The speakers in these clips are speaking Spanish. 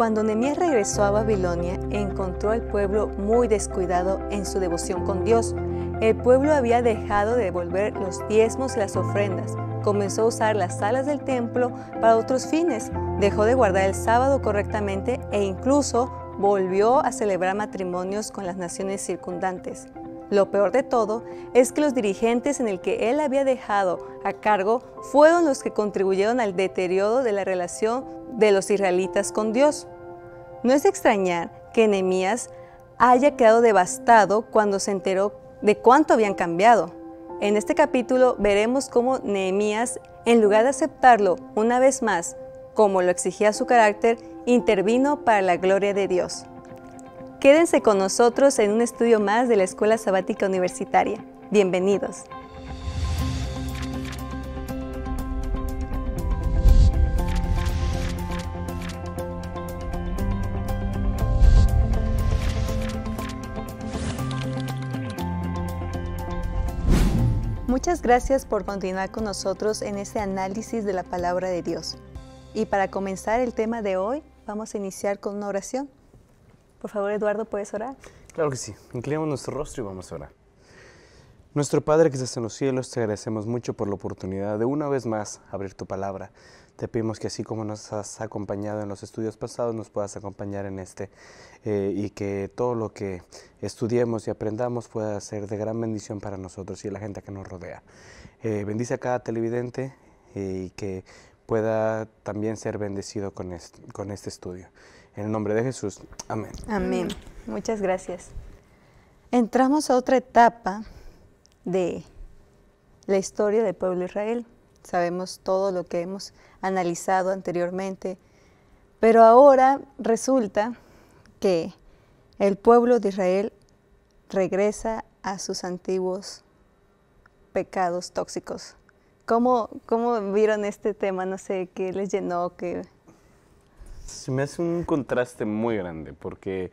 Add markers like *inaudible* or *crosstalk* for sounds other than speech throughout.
Cuando Nehemías regresó a Babilonia, encontró al pueblo muy descuidado en su devoción con Dios. El pueblo había dejado de devolver los diezmos y las ofrendas, comenzó a usar las salas del templo para otros fines, dejó de guardar el sábado correctamente e incluso volvió a celebrar matrimonios con las naciones circundantes. Lo peor de todo es que los dirigentes en el que él había dejado a cargo fueron los que contribuyeron al deterioro de la relación de los israelitas con Dios. No es extrañar que Nehemías haya quedado devastado cuando se enteró de cuánto habían cambiado. En este capítulo veremos cómo Nehemías, en lugar de aceptarlo una vez más, como lo exigía su carácter, intervino para la gloria de Dios. Quédense con nosotros en un estudio más de la Escuela Sabática Universitaria. Bienvenidos. Muchas gracias por continuar con nosotros en este análisis de la palabra de Dios. Y para comenzar el tema de hoy, vamos a iniciar con una oración. Por favor, Eduardo, ¿puedes orar? Claro que sí. Inclinamos nuestro rostro y vamos a orar. Nuestro Padre que estás en los cielos, te agradecemos mucho por la oportunidad de una vez más abrir tu palabra. Te pedimos que así como nos has acompañado en los estudios pasados, nos puedas acompañar en este eh, y que todo lo que estudiemos y aprendamos pueda ser de gran bendición para nosotros y la gente que nos rodea. Eh, bendice a cada televidente eh, y que pueda también ser bendecido con este estudio. En el nombre de Jesús. Amén. Amén. Muchas gracias. Entramos a otra etapa de la historia del pueblo de Israel. Sabemos todo lo que hemos analizado anteriormente, pero ahora resulta que el pueblo de Israel regresa a sus antiguos pecados tóxicos. ¿Cómo, vieron este tema? No sé, ¿qué les llenó? ¿Qué, se me hace un contraste muy grande porque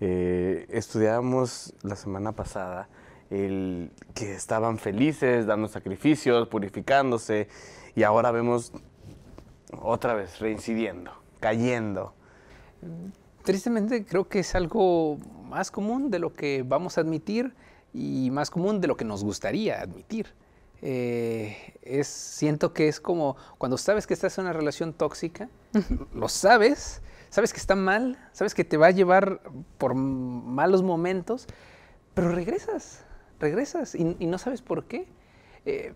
eh, estudiábamos la semana pasada el que estaban felices, dando sacrificios, purificándose, y ahora vemos otra vez reincidiendo, cayendo. Tristemente creo que es algo más común de lo que vamos a admitir y más común de lo que nos gustaría admitir eh, siento que es como cuando sabes que estás en una relación tóxica, lo sabes, sabes que está mal, sabes que te va a llevar por malos momentos, pero regresas, regresas y, no sabes por qué. Eh,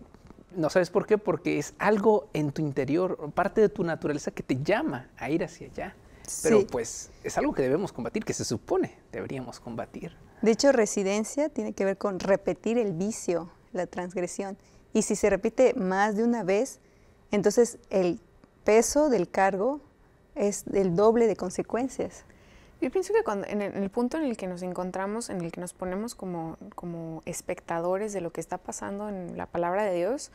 no sabes por qué, porque es algo en tu interior, parte de tu naturaleza que te llama a ir hacia allá. Pero pues es algo que debemos combatir, que se supone deberíamos combatir. De hecho, residencia tiene que ver con repetir el vicio, la transgresión. Y si se repite más de una vez, entonces el peso del cargo es el doble de consecuencias. Yo pienso que cuando, en, el, punto en el que nos encontramos, en el que nos ponemos como, como espectadores de lo que está pasando en la palabra de Dios,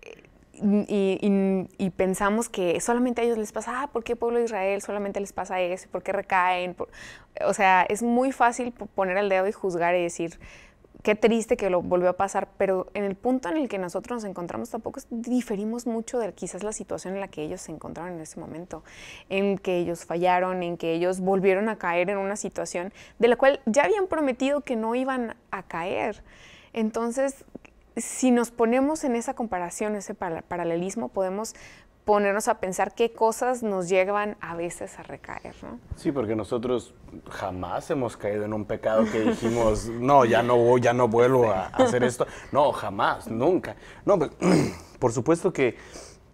eh, y, pensamos que solamente a ellos les pasa, ah, ¿por qué pueblo de Israel solamente les pasa eso? ¿Por qué recaen? O sea, es muy fácil poner el dedo y juzgar y decir, qué triste que lo volvió a pasar, pero en el punto en el que nosotros nos encontramos tampoco diferimos mucho de quizás la situación en la que ellos se encontraron en ese momento, en que ellos fallaron, en que ellos volvieron a caer en una situación de la cual ya habían prometido que no iban a caer. Entonces, si nos ponemos en esa comparación, ese paralelismo, podemos ponernos a pensar qué cosas nos llevan a veces a recaer, ¿no? Sí, porque nosotros jamás hemos caído en un pecado que dijimos, *laughs* no, ya no voy, ya no vuelvo a hacer esto. No, jamás, nunca. No, pues, *clears throat* por supuesto que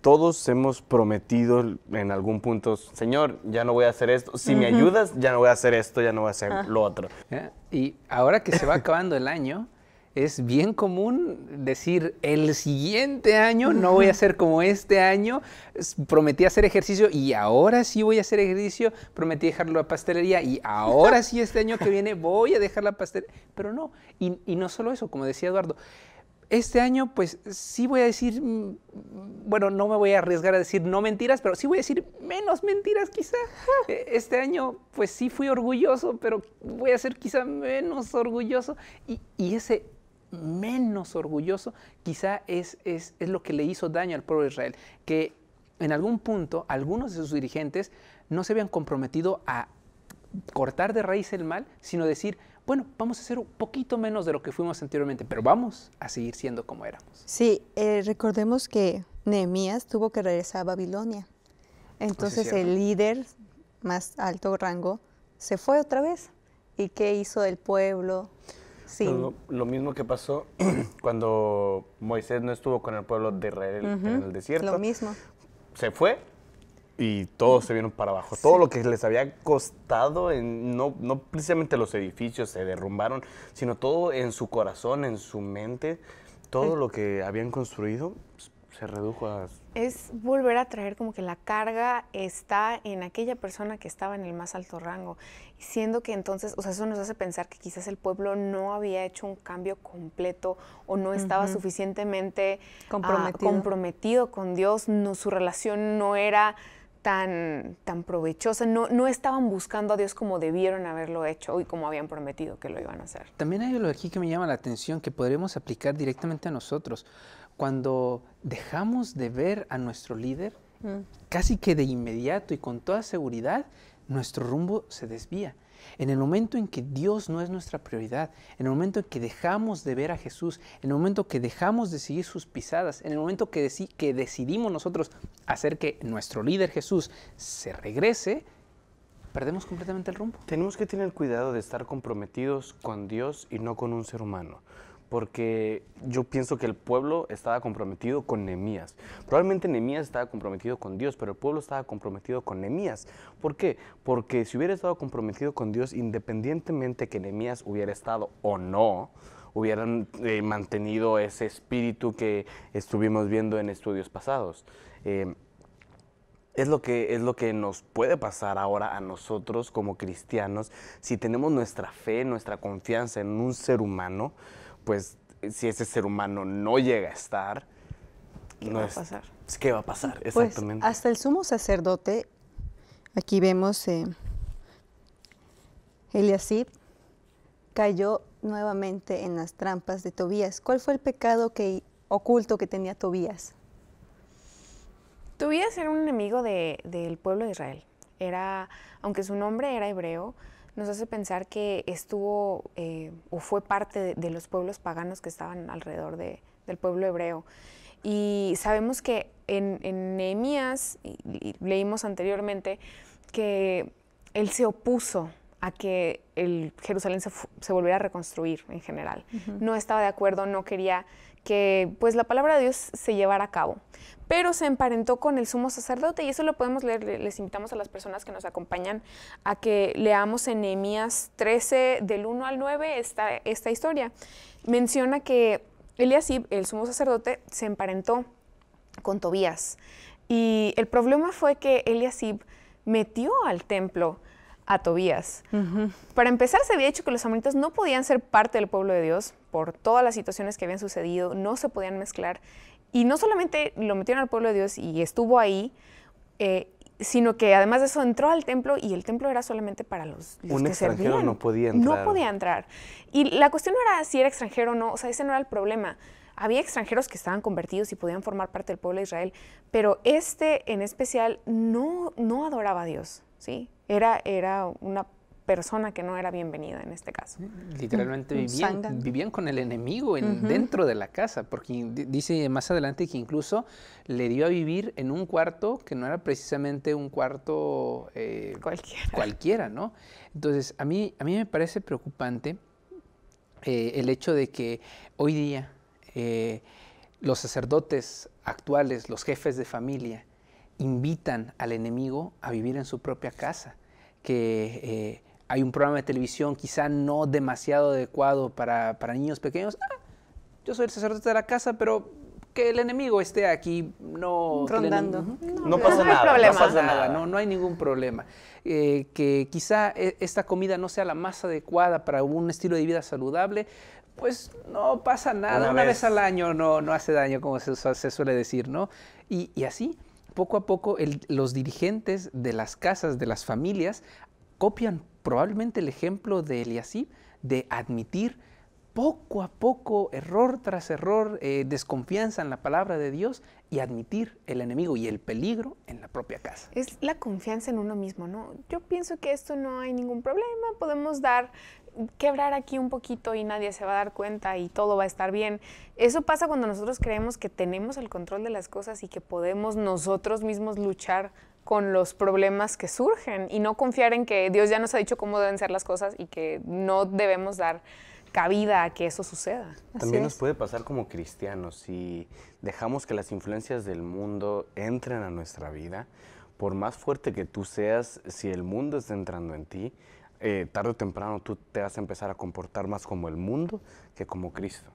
todos hemos prometido en algún punto, Señor, ya no voy a hacer esto, si me ayudas, ya no voy a hacer esto, ya no voy a hacer ah. lo otro. Y ahora que se va acabando el año, es bien común decir, el siguiente año no voy a hacer como este año, prometí hacer ejercicio y ahora sí voy a hacer ejercicio, prometí dejarlo la pastelería y ahora sí este año que viene voy a dejar la pastelería. Pero no, y, no solo eso, como decía Eduardo, este año pues sí voy a decir, mm, mm, bueno, no me voy a arriesgar a decir no mentiras, pero sí voy a decir menos mentiras quizá. Ah. E, este año pues sí fui orgulloso, pero voy a ser quizá menos orgulloso. Y, y ese menos orgulloso, quizá es, lo que le hizo daño al pueblo de Israel, que en algún punto algunos de sus dirigentes no se habían comprometido a cortar de raíz el mal, sino decir, bueno, vamos a hacer un poquito menos de lo que fuimos anteriormente, pero vamos a seguir siendo como éramos. Sí, eh, recordemos que Nehemías tuvo que regresar a Babilonia. Entonces el líder más alto rango se fue otra vez. ¿Y qué hizo el pueblo? Lo, mismo que pasó *clears throat* cuando Moisés no estuvo con el pueblo de Israel en el desierto. Lo mismo. Se fue y todos se vieron para abajo. Todo lo que les había costado, en, no, no precisamente los edificios se derrumbaron, sino todo en su corazón, en su mente, todo lo que habían construido pues, se redujo a... Es volver a traer como que la carga está en aquella persona que estaba en el más alto rango, siendo que entonces, o sea, eso nos hace pensar que quizás el pueblo no había hecho un cambio completo o no estaba suficientemente ah, comprometido. comprometido. con Dios, no, su relación no era tan, tan provechosa, no, no estaban buscando a Dios como debieron haberlo hecho y como habían prometido que lo iban a hacer. También hay algo aquí que me llama la atención, que podremos aplicar directamente a nosotros. Cuando dejamos de ver a nuestro líder, mm. casi que de inmediato y con toda seguridad, nuestro rumbo se desvía. En el momento en que Dios no es nuestra prioridad, en el momento en que dejamos de ver a Jesús, en el momento que dejamos de seguir sus pisadas, en el momento que, que decidimos nosotros hacer que nuestro líder Jesús se regrese, perdemos completamente el rumbo. Tenemos que tener cuidado de estar comprometidos con Dios y no con un ser humano porque yo pienso que el pueblo estaba comprometido con Nemías. Probablemente Nemías estaba comprometido con Dios, pero el pueblo estaba comprometido con Nemías. ¿Por qué? Porque si hubiera estado comprometido con Dios, independientemente que Nemías hubiera estado o no, hubieran eh, mantenido ese espíritu que estuvimos viendo en estudios pasados. Eh, es lo, que, es lo que nos puede pasar ahora a nosotros como cristianos si tenemos nuestra fe, nuestra confianza en un ser humano pues si ese ser humano no llega a estar, ¿qué no va a pasar? Pues, ¿Qué va a pasar? Pues, Exactamente. hasta el sumo sacerdote, aquí vemos eh, Eliasib, cayó nuevamente en las trampas de Tobías. ¿Cuál fue el pecado que, oculto que tenía Tobías? Tobías era un enemigo del pueblo de Israel. Era, aunque su nombre era hebreo, nos hace pensar que estuvo eh, o fue parte de, los pueblos paganos que estaban alrededor del pueblo hebreo. Y sabemos que en, en Nehemías, leímos anteriormente, que él se opuso a que el Jerusalén se, volviera a reconstruir en general. No estaba de acuerdo, no quería que pues la palabra de Dios se llevara a cabo. Pero se emparentó con el sumo sacerdote y eso lo podemos leer, les invitamos a las personas que nos acompañan a que leamos en Nehemías 13 del 1 al 9 esta, esta historia. Menciona que Eliasib, el sumo sacerdote, se emparentó con Tobías y el problema fue que Eliasib metió al templo a Tobías. Para empezar, se había dicho que los amonitas no podían ser parte del pueblo de Dios por todas las situaciones que habían sucedido, no se podían mezclar. Y no solamente lo metieron al pueblo de Dios y estuvo ahí, eh, sino que además de eso entró al templo y el templo era solamente para los, que extranjero servían. no podía entrar. No podía entrar. Y la cuestión no era si era extranjero o no, o sea, ese no era el problema. Había extranjeros que estaban convertidos y podían formar parte del pueblo de Israel, pero este en especial no, no adoraba a Dios, ¿sí? Era, era una persona que no era bienvenida en este caso. Literalmente mm, vivían, con el enemigo dentro de la casa, porque dice más adelante que incluso le dio a vivir en un cuarto que no era precisamente un cuarto eh, cualquiera. ¿no? Entonces, a mí, a mí me parece preocupante eh, el hecho de que hoy día eh, los sacerdotes actuales, los jefes de familia, invitan al enemigo a vivir en su propia casa, que hay un programa de televisión quizá no demasiado adecuado para, niños pequeños, ah, yo soy el sacerdote de la casa, pero que el enemigo esté aquí no rondando no, pasa nada no pasa nada no, hay ningún problema eh, que quizá e, esta comida no sea la más adecuada para un estilo de vida saludable pues no pasa nada una, vez. al año no no hace daño como se, suele decir no y, y así poco a poco los dirigentes de las casas, de las familias, copian probablemente el ejemplo de Eliasib de admitir poco a poco, error tras error, eh, desconfianza en la palabra de Dios y admitir el enemigo y el peligro en la propia casa. Es la confianza en uno mismo, ¿no? Yo pienso que esto no hay ningún problema, podemos dar, quebrar aquí un poquito y nadie se va a dar cuenta y todo va a estar bien. Eso pasa cuando nosotros creemos que tenemos el control de las cosas y que podemos nosotros mismos luchar con los problemas que surgen y no confiar en que Dios ya nos ha dicho cómo deben ser las cosas y que no debemos dar cabida a que eso suceda. También nos puede pasar como cristianos si dejamos que las influencias del mundo entren a nuestra vida, por más fuerte que tú seas, si el mundo está entrando en ti, eh, tarde o temprano tú te vas a empezar a comportar más como el mundo que como Cristo.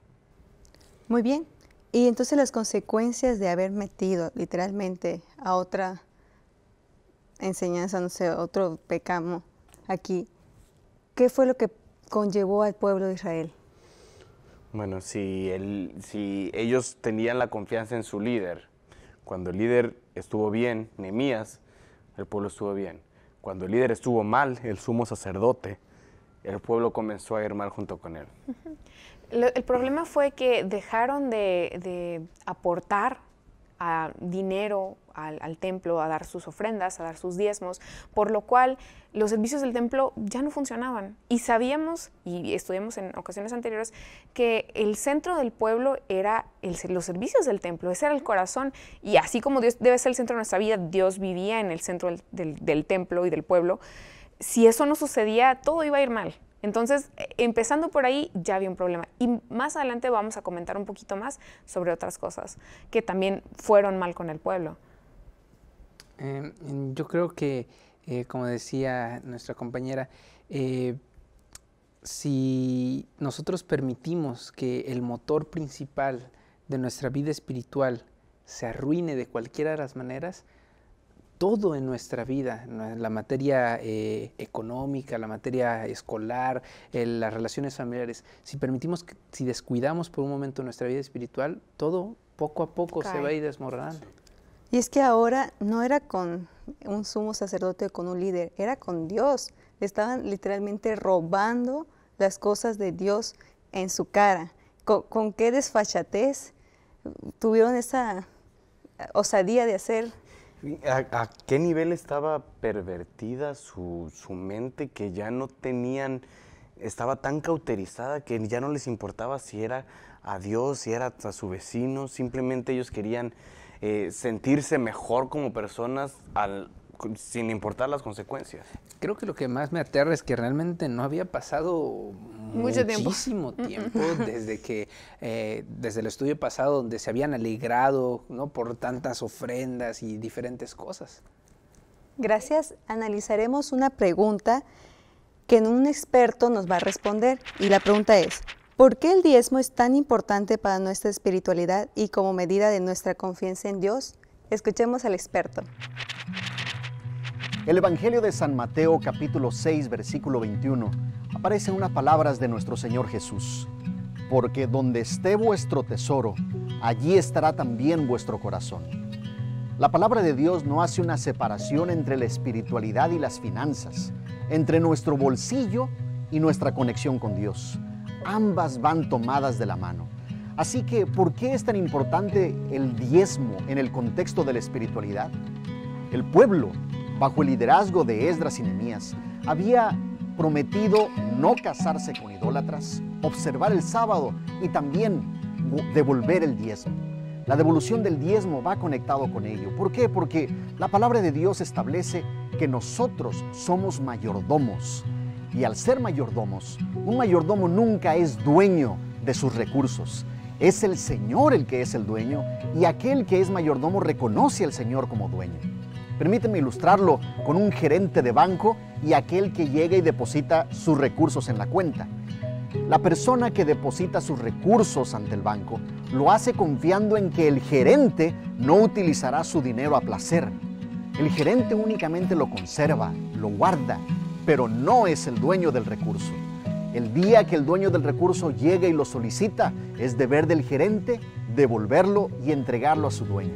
Muy bien. Y entonces las consecuencias de haber metido literalmente a otra enseñanza, no sé, otro pecamo aquí, ¿qué fue lo que conllevó al pueblo de Israel? Bueno, si, si ellos tenían la confianza en su líder, cuando el líder estuvo bien, Nemías, el pueblo estuvo bien. Cuando el líder estuvo mal, el sumo sacerdote, el pueblo comenzó a ir mal junto con él. el problema fue que dejaron de aportar a dinero al, templo, a dar sus ofrendas, a dar sus diezmos, por lo cual los servicios del templo ya no funcionaban. Y sabíamos, y estudiamos en ocasiones anteriores, que el centro del pueblo era los servicios del templo, ese era el corazón. Y así como Dios debe ser el centro de nuestra vida, Dios vivía en el centro del templo y del pueblo. Si eso no sucedía, todo iba a ir mal. Entonces, e, empezando por ahí, ya había un problema. Y más adelante vamos a comentar un poquito más sobre otras cosas que también fueron mal con el pueblo. Em, em, yo creo que, eh, como decía nuestra compañera, eh, si nosotros permitimos que el motor principal de nuestra vida espiritual se arruine de cualquiera de las maneras, todo en nuestra vida, la materia eh, económica, la materia escolar, eh, las relaciones familiares. Si permitimos, si descuidamos por un momento nuestra vida espiritual, todo poco a poco se va a ir desmoronando. Y es que ahora no era con un sumo sacerdote o con un líder, era con Dios. estaban literalmente robando las cosas de Dios en su cara. ¿Con, con qué desfachatez tuvieron esa eh, osadía de hacer ¿A, qué nivel estaba pervertida su, su, mente que ya no tenían, estaba tan cauterizada que ya no les importaba si era a Dios, si era a su vecino, simplemente ellos querían eh, sentirse mejor como personas al sin importar las consecuencias. Creo que lo que más me aterra es que realmente no había pasado muchísimo mm, mm, tiempo, mm. desde que eh, desde el estudio pasado donde se habían alegrado no por tantas ofrendas y diferentes cosas. Gracias. Analizaremos una pregunta que un experto nos va a responder y la pregunta es ¿Por qué el diezmo es tan importante para nuestra espiritualidad y como medida de nuestra confianza en Dios? Escuchemos al experto. El Evangelio de San Mateo capítulo 6 versículo 21 aparece unas palabras de nuestro Señor Jesús. Porque donde esté vuestro tesoro, allí estará también vuestro corazón. La palabra de Dios no hace una separación entre la espiritualidad y las finanzas, entre nuestro bolsillo y nuestra conexión con Dios. Ambas van tomadas de la mano. Así que, ¿por qué es tan importante el diezmo en el contexto de la espiritualidad? El pueblo bajo el liderazgo de Esdras y Nehemías, había prometido no casarse con idólatras, observar el sábado y también devolver el diezmo. La devolución del diezmo va conectado con ello. ¿Por qué? Porque la palabra de Dios establece que nosotros somos mayordomos. Y al ser mayordomos, un mayordomo nunca es dueño de sus recursos. Es el Señor el que es el dueño y aquel que es mayordomo reconoce al Señor como dueño. Permíteme ilustrarlo con un gerente de banco y aquel que llega y deposita sus recursos en la cuenta. La persona que deposita sus recursos ante el banco lo hace confiando en que el gerente no utilizará su dinero a placer. El gerente únicamente lo conserva, lo guarda, pero no es el dueño del recurso. El día que el dueño del recurso llega y lo solicita, es deber del gerente devolverlo y entregarlo a su dueño.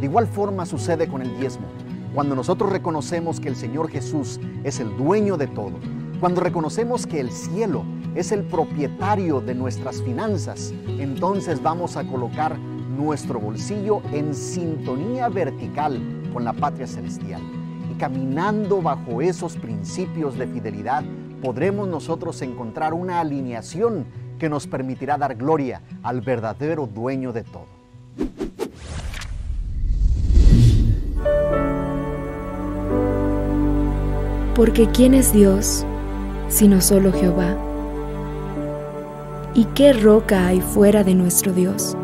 De igual forma sucede con el diezmo. Cuando nosotros reconocemos que el Señor Jesús es el dueño de todo, cuando reconocemos que el cielo es el propietario de nuestras finanzas, entonces vamos a colocar nuestro bolsillo en sintonía vertical con la patria celestial. Y caminando bajo esos principios de fidelidad, podremos nosotros encontrar una alineación que nos permitirá dar gloria al verdadero dueño de todo. Porque ¿quién es Dios sino solo Jehová? ¿Y qué roca hay fuera de nuestro Dios?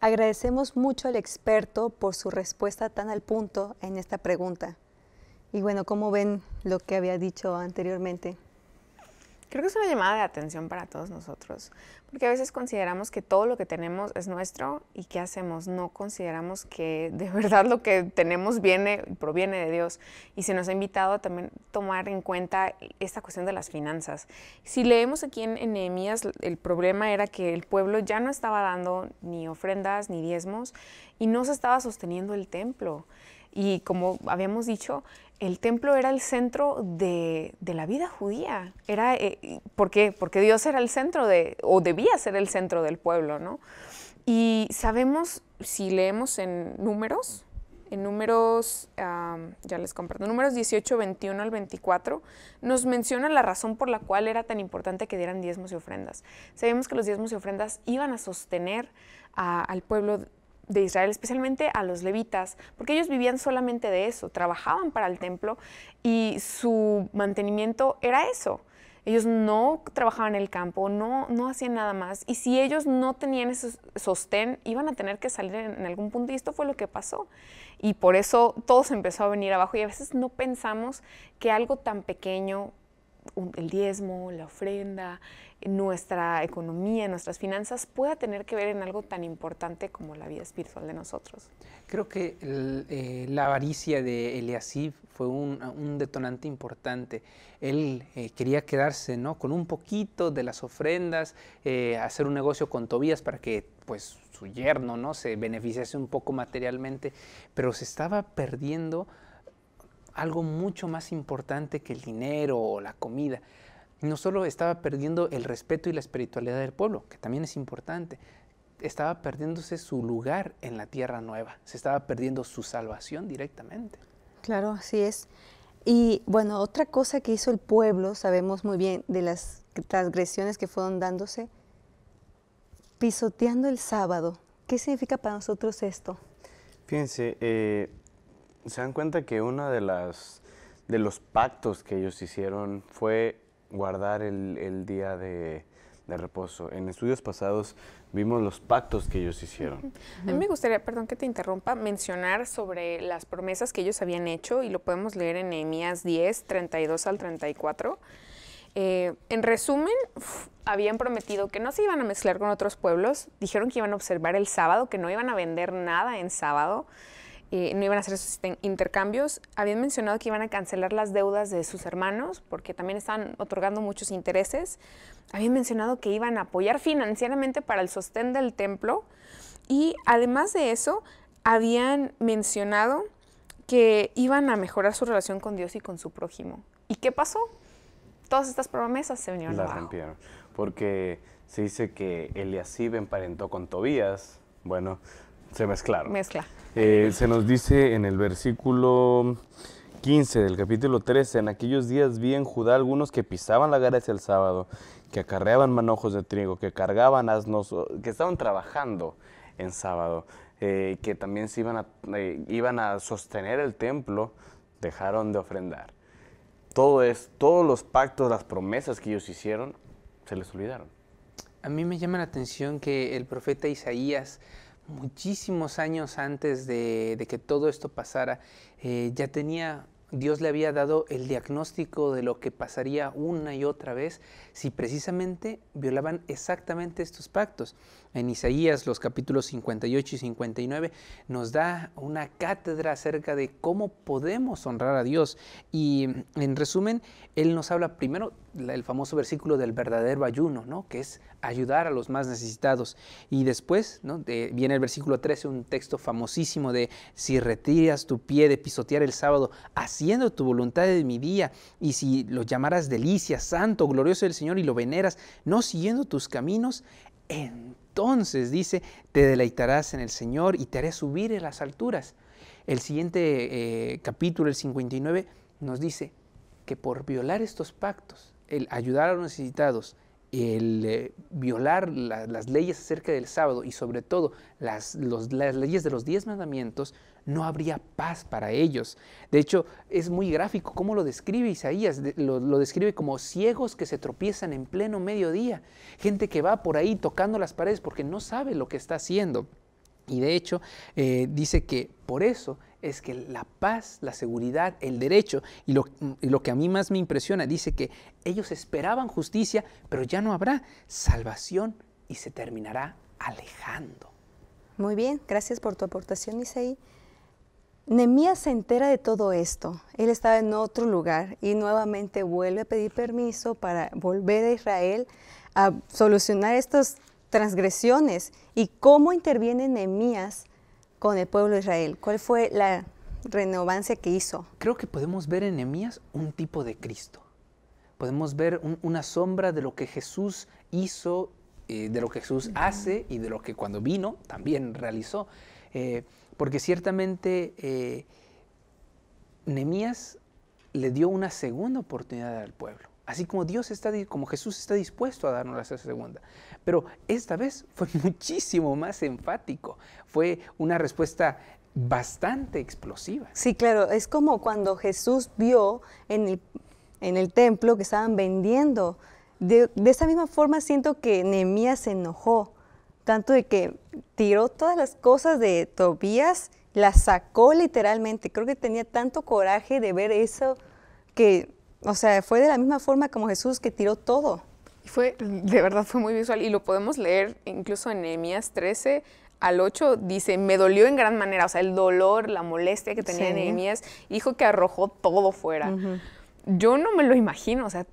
Agradecemos mucho al experto por su respuesta tan al punto en esta pregunta. Y bueno, ¿cómo ven lo que había dicho anteriormente? Creo que es una llamada de atención para todos nosotros, porque a veces consideramos que todo lo que tenemos es nuestro y ¿qué hacemos? No consideramos que de *laughs* verdad lo que tenemos viene proviene de Dios y se nos ha invitado a también tomar en cuenta esta cuestión de las finanzas. Si leemos aquí en Nehemías, el problema era que el pueblo ya no estaba dando ni ofrendas ni diezmos y no se estaba sosteniendo el templo. Y como habíamos dicho, el templo era el centro de, la vida judía. Era, eh, ¿Por qué? Porque Dios era el centro de, o debía ser el centro del pueblo, ¿no? Y sabemos, si leemos en números, en números, ya les comparto, números 18, 21 al 24, nos menciona la razón por la cual era tan importante que dieran diezmos y ofrendas. Sabemos que los diezmos y ofrendas iban a sostener al pueblo de Israel, especialmente a los levitas, porque ellos vivían solamente de eso, trabajaban para el templo y su mantenimiento era eso. Ellos no trabajaban en el campo, no, no hacían nada más. Y si ellos no tenían ese sostén, iban a tener que salir en, en, algún punto. Y esto fue lo que pasó. Y por eso todo se empezó a venir abajo. Y a veces no pensamos que algo tan pequeño el diezmo, la ofrenda, nuestra economía, nuestras finanzas, pueda tener que ver en algo tan importante como la vida espiritual de nosotros. Creo que eh, la avaricia de Eliasib fue un, detonante importante. Él eh, quería quedarse ¿no? con un poquito de las ofrendas, eh, hacer un negocio con Tobías para que pues, su yerno ¿no? se beneficiase un poco materialmente, pero se estaba perdiendo algo mucho más importante que el dinero o la comida. No solo estaba perdiendo el respeto y la espiritualidad del pueblo, que también es importante, estaba perdiéndose su lugar en la tierra nueva, se estaba perdiendo su salvación directamente. Claro, así es. Y bueno, otra cosa que hizo el pueblo, sabemos muy bien de las transgresiones que fueron dándose, pisoteando el sábado. ¿Qué significa para nosotros esto? Fíjense, eh, se dan cuenta que uno de, las, de los pactos que ellos hicieron fue guardar el, el día de, de reposo. En estudios pasados vimos los pactos que ellos hicieron. *laughs* A mí me gustaría, perdón que te interrumpa, mencionar sobre las promesas que ellos habían hecho y lo podemos leer en Nehemías 10, 32 al 34. Eh, en resumen, habían prometido que no se iban a mezclar con otros pueblos, dijeron que iban a observar el sábado, que no iban a vender nada en sábado, no iban a hacer esos intercambios. Habían mencionado que iban a cancelar las deudas de sus hermanos porque también estaban otorgando muchos intereses. Habían mencionado que iban a apoyar financieramente para el sostén del templo. Y además de eso, habían mencionado que iban a mejorar su relación con Dios y con su prójimo. ¿Y qué pasó? Todas estas promesas se vinieron Las rompieron. Porque se dice que Eliasib emparentó con Tobías. Bueno, se mezclaron. Mezcla. Eh, se nos dice en el versículo 15 del capítulo 13, en aquellos días vi en Judá algunos que pisaban la gracia el sábado, que acarreaban manojos de trigo, que cargaban asnos, que estaban trabajando en sábado, eh, que también se iban a, eh, iban a sostener el templo, dejaron de ofrendar. Todo es, todos los pactos, las promesas que ellos hicieron, se les olvidaron. A mí me llama la atención que el profeta Isaías muchísimos años antes de, que todo esto pasara, eh, ya tenía, Dios le había dado el diagnóstico de lo que pasaría una y otra vez si precisamente violaban exactamente estos pactos. En Isaías, los capítulos 58 y 59, nos da una cátedra acerca de cómo podemos honrar a Dios. Y en resumen, Él nos habla primero el famoso versículo del verdadero ayuno, ¿no? que es ayudar a los más necesitados. Y después viene el versículo 13, un texto famosísimo de, si retiras tu pie de pisotear el sábado, haciendo tu voluntad de mi día, y si lo llamaras delicia, santo, glorioso del Señor, y lo veneras, no siguiendo tus caminos, entonces dice, te deleitarás en el Señor y te haré subir en las alturas. El siguiente eh, capítulo, el 59, nos dice que por violar estos pactos, el ayudar a los necesitados, el eh, violar las leyes acerca del sábado y sobre todo las, leyes de los diez mandamientos, no habría paz para ellos. De hecho, es muy gráfico cómo lo describe Isaías, lo, describe como ciegos que se tropiezan en pleno mediodía, gente que va por ahí tocando las paredes porque no sabe lo que está haciendo. Y de hecho, eh, dice que por eso es que la paz, la seguridad, el derecho y lo, que a mí más me impresiona, dice que ellos esperaban justicia, pero ya no habrá salvación y se terminará alejando. Muy bien, gracias por tu aportación, Isaí. Nemías se entera de todo esto. Él estaba en otro lugar y nuevamente vuelve a pedir permiso para volver a Israel a solucionar estas transgresiones. ¿Y cómo interviene Nemías con el pueblo de Israel? ¿Cuál fue la renovancia que hizo? Creo que podemos ver en Nehemías un tipo de Cristo. Podemos ver una sombra de lo que Jesús hizo, eh, de lo que Jesús hace y de lo que cuando vino también realizó. Eh, porque ciertamente eh, le dio una segunda oportunidad al pueblo. Así como Dios está, como Jesús está dispuesto a darnos la segunda. Pero esta vez *laughs* fue muchísimo más enfático. Fue una respuesta bastante explosiva. Sí, claro, es como cuando Jesús vio en el, templo que estaban vendiendo. De, esa misma forma siento que Nehemías se enojó, tanto de que tiró todas las cosas de Tobías, las sacó literalmente. Creo que tenía tanto coraje de ver eso que o sea, fue de la misma forma como Jesús que tiró todo. fue, de verdad, fue muy visual y lo podemos leer incluso en Nehemías 13 al 8, dice, me dolió en gran manera, o sea, el dolor, la molestia que tenía sí. Nehemías, dijo que arrojó todo fuera. Yo no me lo imagino, o sea,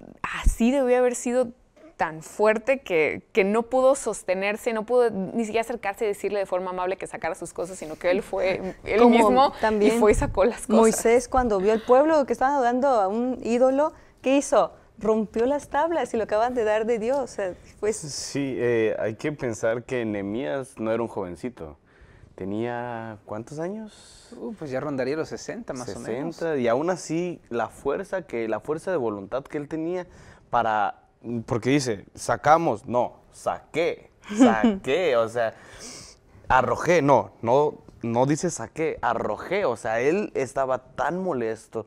así debió haber sido tan fuerte que, no pudo sostenerse, no pudo ni siquiera acercarse y decirle de forma amable que sacara sus cosas, sino que él fue *laughs* él mismo también y fue y sacó las cosas. Moisés cuando vio al pueblo que estaba adorando a un ídolo, ¿qué hizo? Rompió las tablas y lo acaban de dar de Dios. Sí, eh, hay que pensar que Nehemías no era un jovencito. Tenía, ¿cuántos años? Uh, pues ya rondaría los 60 más o menos. y aún así la fuerza, que, la fuerza de voluntad que él tenía para porque dice, sacamos, no, saqué, saqué, o sea, arrojé, no, no, no dice saqué, arrojé, o sea, él estaba tan molesto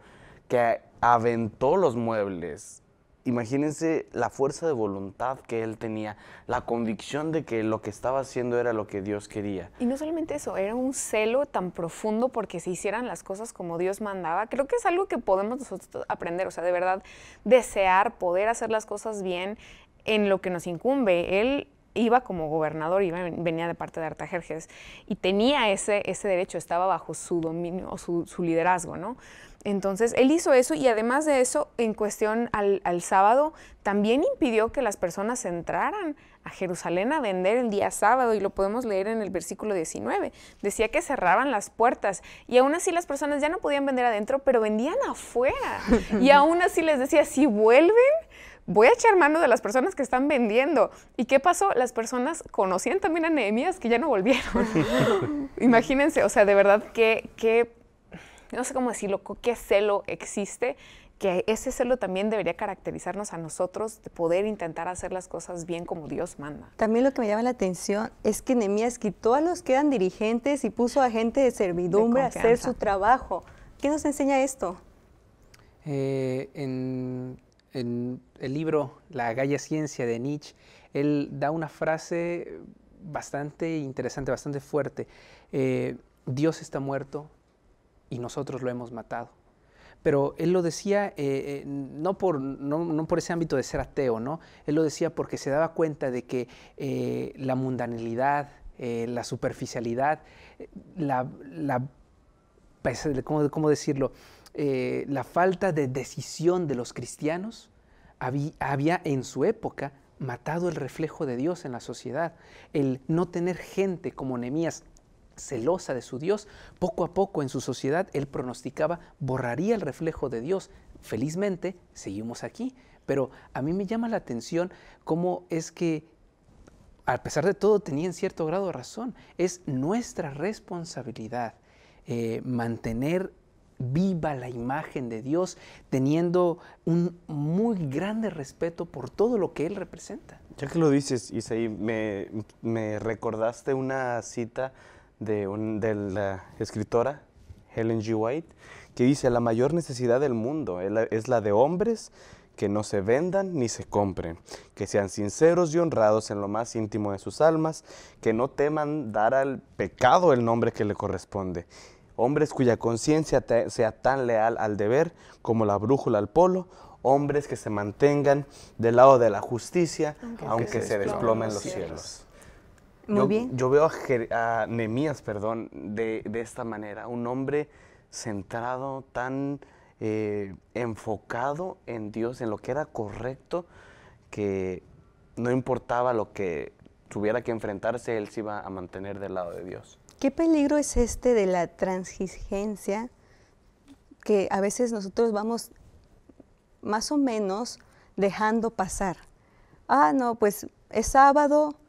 que aventó los muebles imagínense la fuerza de voluntad que él tenía, la convicción de que lo que estaba haciendo era lo que Dios quería. Y no solamente eso, era un celo tan profundo porque se hicieran las cosas como Dios mandaba. Creo que es algo que podemos nosotros aprender, o sea, de verdad, desear poder hacer las cosas bien en lo que nos incumbe. Él iba como gobernador, iba, venía de parte de Artajerjes y tenía ese, ese derecho, estaba bajo su dominio su, su liderazgo, ¿no? Entonces, él hizo eso y además de eso, en cuestión al, sábado, también impidió que las personas entraran a Jerusalén a vender el día sábado y lo podemos leer en el versículo 19. Decía que cerraban las puertas y aún así las personas ya no podían vender adentro, pero vendían afuera. Y *laughs* aún así les decía, si vuelven, voy a echar mano de las personas que están vendiendo. ¿Y qué pasó? Las personas conocían también a Nehemías que ya no volvieron. *laughs* Imagínense, o sea, de verdad que... que no sé cómo decirlo, qué celo existe, que ese celo también debería caracterizarnos a nosotros de poder intentar hacer las cosas bien como Dios manda. También lo que me llama la atención es que Nehemías quitó a los que eran dirigentes y puso a gente de servidumbre a hacer su trabajo. ¿Qué nos enseña esto? Eh, en, el libro La Galla Ciencia de Nietzsche, él da una frase bastante interesante, bastante fuerte. Eh, Dios está muerto, y nosotros lo hemos matado. Pero él lo decía eh, eh, no, por, por ese ámbito de ser ateo, ¿no? Él lo decía porque se daba cuenta de que eh, la mundanidad, la superficialidad, la, pues, ¿cómo, decirlo? la falta de decisión de los cristianos había, en su época matado el reflejo de Dios en la sociedad. El no tener gente como Nehemías celosa de su Dios, poco a poco en su sociedad él pronosticaba borraría el reflejo de Dios. Felizmente seguimos aquí, pero a mí me llama la atención cómo es que a pesar de todo tenía en cierto grado razón. Es nuestra responsabilidad eh, mantener viva la imagen de Dios, teniendo un muy grande respeto por todo lo que Él representa. Ya que lo dices, Isaí, me recordaste una cita de, la escritora Helen G. White, que dice, la mayor necesidad del mundo es la de hombres que no se vendan ni se compren, que sean sinceros y honrados en lo más íntimo de sus almas, que no teman dar al pecado el nombre que le corresponde. Hombres cuya conciencia sea tan leal al deber como la brújula al polo, hombres que se mantengan del lado de la justicia, aunque, se, desplomen los cielos yo, veo a, Nemías, perdón, de, esta manera, un hombre centrado, tan eh, enfocado en Dios, en lo que era correcto, que no importaba lo que tuviera que enfrentarse, él se iba a mantener del lado de Dios. ¿Qué peligro es este de la transigencia Que a veces nosotros vamos más o menos dejando pasar. Ah, no, pues es sábado,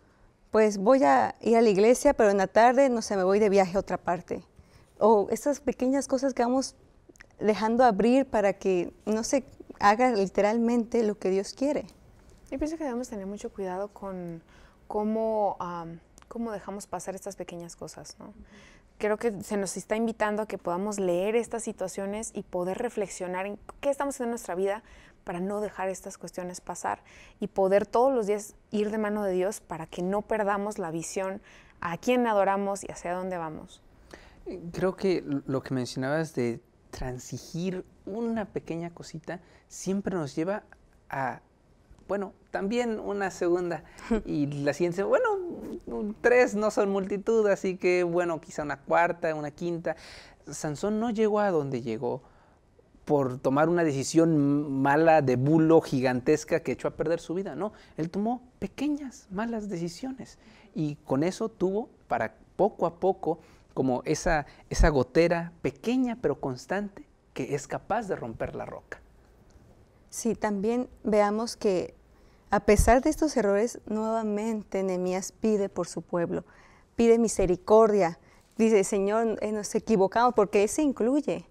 pues voy a ir a la iglesia, pero en la tarde, no sé, me voy de viaje a otra parte. O esas pequeñas cosas que vamos dejando abrir para que no se haga literalmente lo que Dios quiere. Yo pienso que debemos tener mucho cuidado con cómo, dejamos pasar estas pequeñas cosas, creo que se nos está invitando a que podamos leer estas situaciones y poder reflexionar en qué estamos haciendo en nuestra vida para no dejar estas cuestiones pasar y poder todos los días ir de mano de Dios para que no perdamos la visión a quién adoramos y hacia dónde vamos. Eh, creo que lo que mencionabas de transigir una pequeña cosita siempre nos lleva a, bueno, también una segunda *laughs* y la siguiente, bueno, tres no son multitud, así que bueno, quizá una cuarta, una quinta. Sansón no llegó a donde llegó por tomar una decisión mala de bulo gigantesca que echó a perder su vida. No, él tomó pequeñas malas decisiones y con eso tuvo para poco a poco como esa, esa gotera pequeña pero constante que es capaz de romper la roca. Sí, también veamos que a pesar de estos errores, nuevamente Nehemías pide por su pueblo, pide misericordia. Dice, Señor, eh, nos equivocamos porque ese incluye.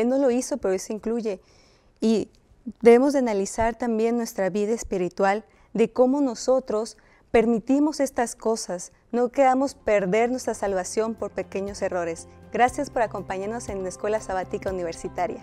Él no lo hizo, pero eso incluye. Y debemos de analizar también nuestra vida espiritual, de cómo nosotros permitimos estas cosas, no queramos perder nuestra salvación por pequeños errores. Gracias por acompañarnos en la Escuela Sabática Universitaria.